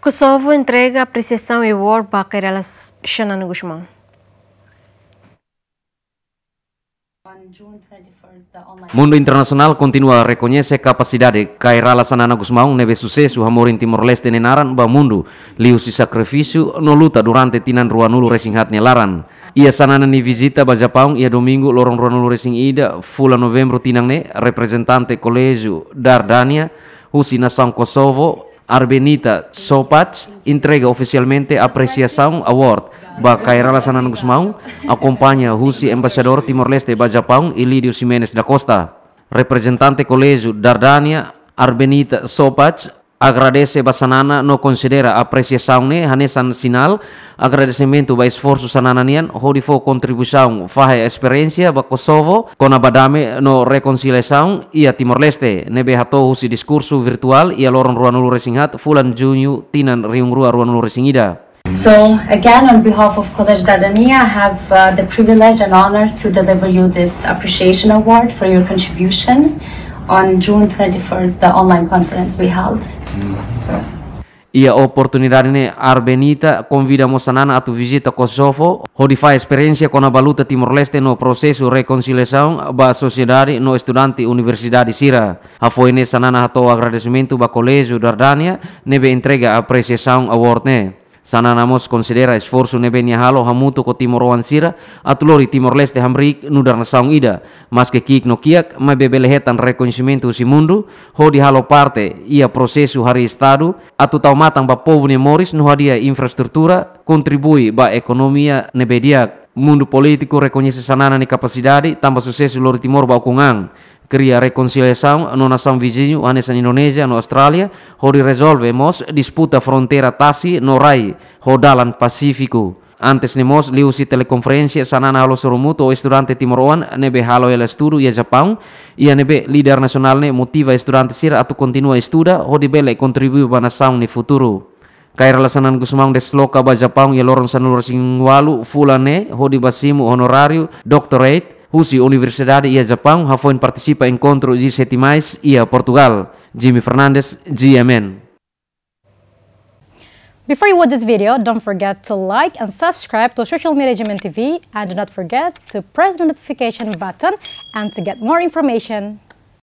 Kosovo entrega apreciação e World para Kerala Shannon Guzmão. Mundo internacional continua a reconhecer a capacidade de Kairala Sanana Guzmão neve sucesso amor em Timor-Leste nenaran ba mundo, liu se sacrifício no luta durante tinan ruanulu resinghat nelaran. Ia e sanana ni visita ba Japão ia e domingo lorong ruanulu resing ida fula novembro Tinan ne representante colégio Dardania, Husina São Kosovo Arbenita Sopats entrega oficialmente a apreciação award ba Cairala Sanan Gusmão, acompanha Husi embaixador Timor-Leste ba Japão Elídio Ximenes da Costa. Representante Colégio Dardania Arbenita Sopats Agradece basanana no considera apresiasaun ne hanesan sinal agradecimento ba sanana nian hodi fo kontribusaun fahe experiencia ba Kosovo kona badame no reconciliação ia Timor Leste nebe hatou si diskursu virtual ia loron ruan ulu resinghat fulan junyu tinan riung rua ruan ulu resingida So again, on behalf of College Dardania, I have uh, the privilege and honor to deliver you this appreciation award for your contribution on June 21st, the online conference we held. Mm-hmm. Ia oportunidade ne Arbenita convida Mossanana a tu visita Kosovo, onde faz experiência kona a baluta Timor-Leste no processo reconciliação ba sociedade no estudante Universidade Sira. A foi ne Sanana a agradecimento ba Colégio da nebe entrega a apreciação award ne. Sana namos considera esforço nebenya halo hamuto ko timor Oan Sira atulori Timor-Leste hamrik nudar nasaung ida. Mas ke kik no kiak mabebelehetan reconhecimento si mundu ho di halo parte ia prosesu hari estado atu tau matang ba povu ne Morris nu hadia infrastruktura kontribui ba ekonomia nebediak mundo político reconhece Sanana sukses capacidade, também sucesso lor Timor Balcongang, cria reconciliação no anu nação vizinho, anes na Indonesia, no anu Australia, hori resolve mos disputa frontera Tasi no Rai, Rodalan Pasifiku. Antes nemos liu si teleconferência sanana halo serumuto o estudante timoruan nebe halo el estudo ia Japão ia nebe lider nasionalne ne motiva estudante sir atu continua estuda ho dibele kontribu ba nação ni futuro kairalasananku des desloka baja paung ya lorong sanur sing walu fulane hodi basimu honorario doctorate Husi Universidade ia Jepang hafoin partisipa encontro di setimais ia Portugal. Jimmy Fernandes, GMN. Before you watch this video, don't forget to like and subscribe to Social Media Jamin TV and do not forget to press the notification button and to get more information.